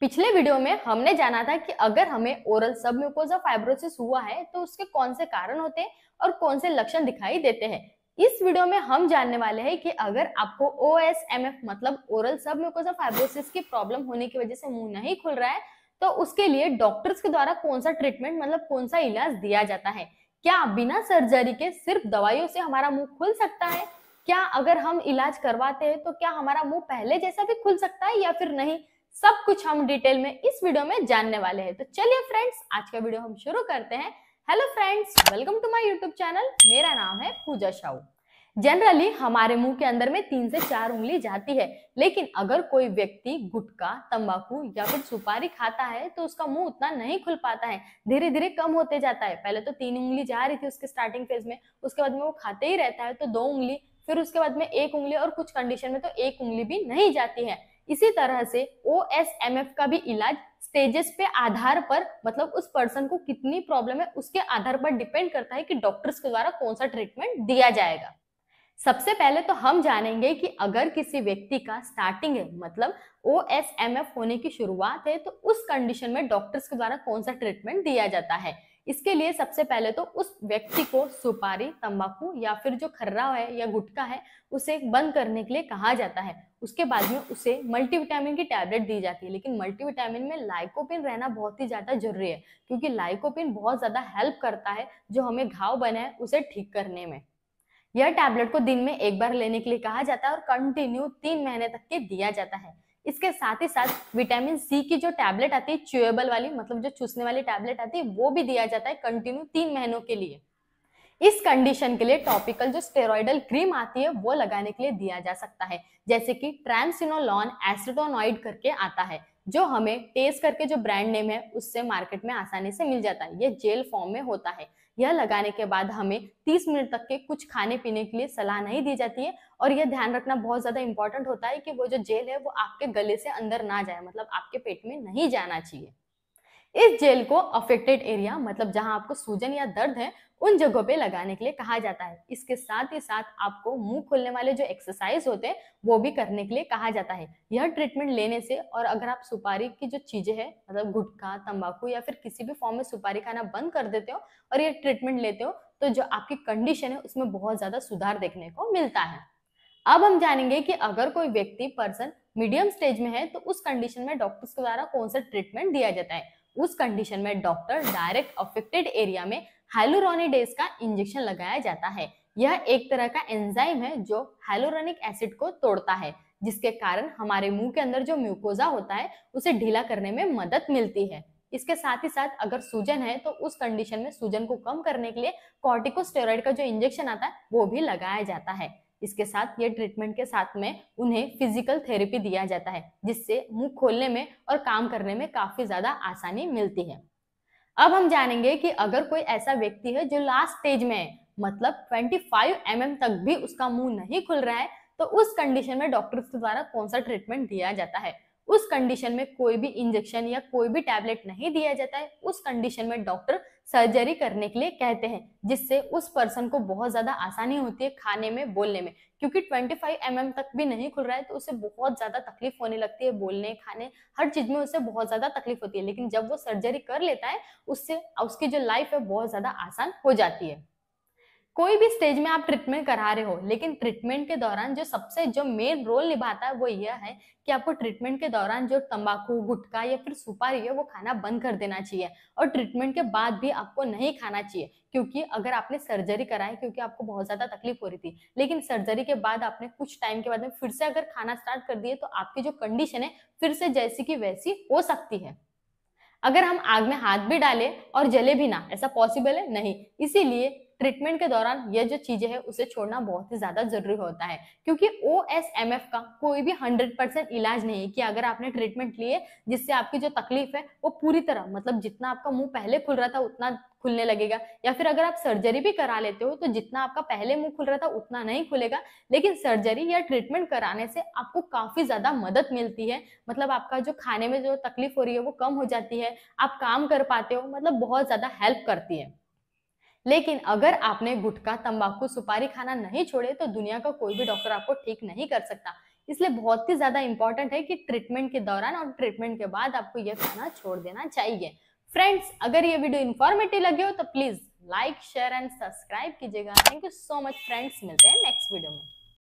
पिछले वीडियो में हमने जाना था कि अगर हमें ओरल सब म्यूकोजा फाइब्रोसिस हुआ है तो उसके कौन से कारण होते हैं और कौन से लक्षण दिखाई देते हैं इस वीडियो में हम जानने वाले हैं कि अगर आपको ओ एस एम एफ मतलब ओरल सब म्यूकोजा फाइब्रोसिस की प्रॉब्लम होने की वजह से मुंह नहीं खुल रहा है तो उसके लिए डॉक्टर्स के द्वारा कौन सा ट्रीटमेंट मतलब कौन सा इलाज दिया जाता है क्या बिना सर्जरी के सिर्फ दवाइयों से हमारा मुंह खुल सकता है क्या अगर हम इलाज करवाते हैं तो क्या हमारा मुंह पहले जैसा भी खुल सकता है या फिर नहीं सब कुछ हम डिटेल में इस वीडियो में जानने वाले हैं तो चलिए फ्रेंड्स आज का वीडियो हम शुरू करते हैं hello friends welcome to my YouTube channel मेरा नाम है पूजा शाहू जनरली हमारे मुंह के अंदर में तीन से चार उंगली जाती है लेकिन अगर कोई व्यक्ति गुटखा तंबाकू या फिर सुपारी खाता है तो उसका मुंह उतना नहीं खुल पाता है धीरे धीरे कम होते जाता है पहले तो तीन उंगली जा रही थी उसके स्टार्टिंग फेज में उसके बाद में वो खाते ही रहता है तो दो उंगली फिर उसके बाद में एक उंगली और कुछ कंडीशन में तो एक उंगली भी नहीं जाती है इसी तरह से ओ का भी इलाज स्टेजेस पे आधार पर मतलब उस पर्सन को कितनी प्रॉब्लम है उसके आधार पर डिपेंड करता है कि डॉक्टर्स के द्वारा कौन सा ट्रीटमेंट दिया जाएगा सबसे पहले तो हम जानेंगे कि अगर किसी व्यक्ति का स्टार्टिंग है मतलब ओ होने की शुरुआत है तो उस कंडीशन में डॉक्टर्स के द्वारा कौन सा ट्रीटमेंट दिया जाता है इसके लिए सबसे पहले तो उस व्यक्ति को सुपारी तंबाकू या फिर जो खर्रा है या गुटखा है उसे बंद करने के लिए कहा जाता है उसके बाद में उसे मल्टीविटामिन की टैबलेट दी जाती है लेकिन मल्टीविटामिन में लाइकोपिन रहना बहुत ही ज़्यादा जरूरी है क्योंकि लाइकोपिन बहुत ज़्यादा हेल्प करता है जो हमें घाव बना है उसे ठीक करने में यह टैबलेट को दिन में एक बार लेने के लिए कहा जाता है और कंटिन्यू तीन महीने तक के दिया जाता है इसके साथ ही साथ विटामिन सी की जो टैबलेट आती है च्यूएबल वाली मतलब जो चूसने वाली टैबलेट आती है वो भी दिया जाता है कंटिन्यू तीन महीनों के लिए इस कंडीशन के लिए टॉपिकल जो स्टेरॉइडल क्रीम आती है वो लगाने के लिए दिया जा सकता है जैसे कि ट्रांसिनोलॉन एसिडोनॉइड करके आता है जो हमें टेस्ट करके जो ब्रांड नेम है उससे मार्केट में आसानी से मिल जाता है यह जेल फॉर्म में होता है यह लगाने के बाद हमें 30 मिनट तक के कुछ खाने पीने के लिए सलाह नहीं दी जाती है और यह ध्यान रखना बहुत ज्यादा इंपॉर्टेंट होता है कि वो जो जेल है वो आपके गले से अंदर ना जाए मतलब आपके पेट में नहीं जाना चाहिए इस जेल को अफेक्टेड एरिया मतलब जहां आपको सूजन या दर्द है उन जगहों पे लगाने के लिए कहा जाता है इसके साथ ही साथ आपको मुंह खोलने वाले जो एक्सरसाइज होते हैं वो भी करने के लिए कहा जाता है यह ट्रीटमेंट लेने से और अगर आप सुपारी की जो चीजें हैं मतलब गुटखा तंबाकू या फिर किसी भी फॉर्म में सुपारी खाना बंद कर देते हो और यह ट्रीटमेंट लेते हो तो जो आपकी कंडीशन है उसमें बहुत ज्यादा सुधार देखने को मिलता है अब हम जानेंगे कि अगर कोई व्यक्ति पर्सन मीडियम स्टेज में है तो उस कंडीशन में डॉक्टर्स के द्वारा कौन सा ट्रीटमेंट दिया जाता है उस कंडीशन में डॉक्टर डायरेक्ट अफेक्टेड एरिया में हाइलोरोनिडेज का इंजेक्शन लगाया जाता है यह एक तरह का एंजाइम है जो हाइलोरोनिक एसिड को तोड़ता है जिसके कारण हमारे मुंह के अंदर जो म्यूकोजा होता है उसे ढीला करने में मदद मिलती है इसके साथ ही साथ अगर सूजन है तो उस कंडीशन में सूजन को कम करने के लिए कॉर्टिकोस्टेरॉइड का जो इंजेक्शन आता है वो भी लगाया जाता है इसके साथ ये ट्रीटमेंट के साथ में उन्हें फिजिकल थेरेपी दिया जाता है जिससे मुंह खोलने में और काम करने में काफी ज्यादा आसानी मिलती है अब हम जानेंगे कि अगर कोई ऐसा व्यक्ति है जो लास्ट स्टेज में है मतलब 25 फाइव mm तक भी उसका मुंह नहीं खुल रहा है तो उस कंडीशन में डॉक्टर के द्वारा कौन सा ट्रीटमेंट दिया जाता है उस कंडीशन में कोई भी इंजेक्शन या कोई भी टैबलेट नहीं दिया जाता है उस कंडीशन में डॉक्टर सर्जरी करने के लिए कहते हैं जिससे उस पर्सन को बहुत ज्यादा आसानी होती है खाने में बोलने में क्योंकि 25 फाइव mm तक भी नहीं खुल रहा है तो उसे बहुत ज्यादा तकलीफ होने लगती है बोलने खाने हर चीज में उसे बहुत ज्यादा तकलीफ होती है लेकिन जब वो सर्जरी कर लेता है उससे उसकी जो लाइफ है बहुत ज्यादा आसान हो जाती है कोई भी स्टेज में आप ट्रीटमेंट करा रहे हो लेकिन ट्रीटमेंट के दौरान जो सबसे जो मेन रोल निभाता है वो यह है कि आपको ट्रीटमेंट के दौरान जो तंबाकू गुटखा या फिर सुपारी है वो खाना बंद कर देना चाहिए और ट्रीटमेंट के बाद भी आपको नहीं खाना चाहिए क्योंकि अगर आपने सर्जरी कराई क्योंकि आपको बहुत ज्यादा तकलीफ हो रही थी लेकिन सर्जरी के बाद आपने कुछ टाइम के बाद में फिर से अगर खाना स्टार्ट कर दिए तो आपकी जो कंडीशन है फिर से जैसी की वैसी हो सकती है अगर हम आग में हाथ भी डालें और जले भी ना ऐसा पॉसिबल है नहीं इसीलिए ट्रीटमेंट के दौरान यह जो चीजें है उसे छोड़ना बहुत ही ज्यादा जरूरी होता है क्योंकि ओ एस एम एफ का कोई भी हंड्रेड परसेंट इलाज नहीं है कि अगर आपने ट्रीटमेंट लिए जिससे आपकी जो तकलीफ है वो पूरी तरह मतलब जितना आपका मुंह पहले खुल रहा था उतना खुलने लगेगा या फिर अगर आप सर्जरी भी करा लेते हो तो जितना आपका पहले मुंह खुल रहा था उतना नहीं खुलेगा लेकिन सर्जरी या ट्रीटमेंट कराने से आपको काफी ज्यादा मदद मिलती है मतलब आपका जो खाने में जो तकलीफ हो रही है वो कम हो जाती है आप काम कर पाते हो मतलब बहुत ज्यादा हेल्प करती है लेकिन अगर आपने गुटखा तंबाकू सुपारी खाना नहीं छोड़े तो दुनिया का कोई भी डॉक्टर आपको ठीक नहीं कर सकता इसलिए बहुत ही ज्यादा इंपॉर्टेंट है कि ट्रीटमेंट के दौरान और ट्रीटमेंट के बाद आपको यह खाना छोड़ देना चाहिए फ्रेंड्स अगर ये वीडियो इन्फॉर्मेटिव लगे हो तो please like share and subscribe कीजिएगा thank you so much friends मिलते हैं नेक्स्ट वीडियो में